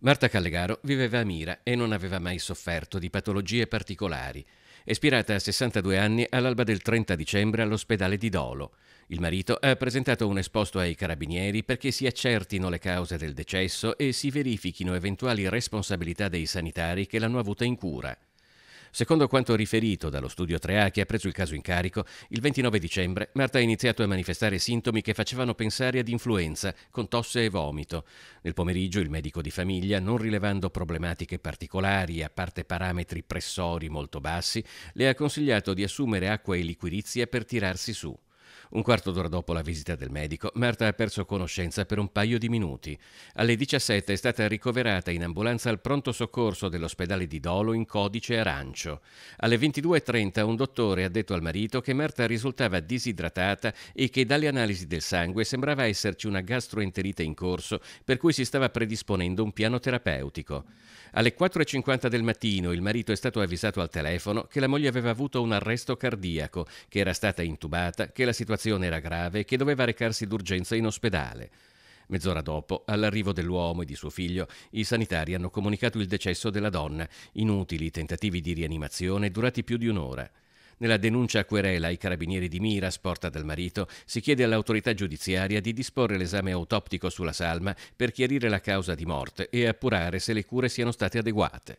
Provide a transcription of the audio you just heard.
Marta Callegaro viveva a Mira e non aveva mai sofferto di patologie particolari. Espirata a 62 anni all'alba del 30 dicembre all'ospedale di Dolo. Il marito ha presentato un esposto ai carabinieri perché si accertino le cause del decesso e si verifichino eventuali responsabilità dei sanitari che l'hanno avuta in cura. Secondo quanto riferito dallo studio 3A che ha preso il caso in carico, il 29 dicembre Marta ha iniziato a manifestare sintomi che facevano pensare ad influenza, con tosse e vomito. Nel pomeriggio il medico di famiglia, non rilevando problematiche particolari, a parte parametri pressori molto bassi, le ha consigliato di assumere acqua e liquirizia per tirarsi su. Un quarto d'ora dopo la visita del medico, Marta ha perso conoscenza per un paio di minuti. Alle 17 è stata ricoverata in ambulanza al pronto soccorso dell'ospedale di Dolo in codice arancio. Alle 22.30 un dottore ha detto al marito che Marta risultava disidratata e che dalle analisi del sangue sembrava esserci una gastroenterite in corso, per cui si stava predisponendo un piano terapeutico. Alle 4.50 del mattino il marito è stato avvisato al telefono che la moglie aveva avuto un arresto cardiaco, che era stata intubata, che la situazione era grave e che doveva recarsi d'urgenza in ospedale. Mezz'ora dopo, all'arrivo dell'uomo e di suo figlio, i sanitari hanno comunicato il decesso della donna, inutili tentativi di rianimazione durati più di un'ora. Nella denuncia a querela ai carabinieri di Mira, sporta dal marito, si chiede all'autorità giudiziaria di disporre l'esame autoptico sulla salma per chiarire la causa di morte e appurare se le cure siano state adeguate.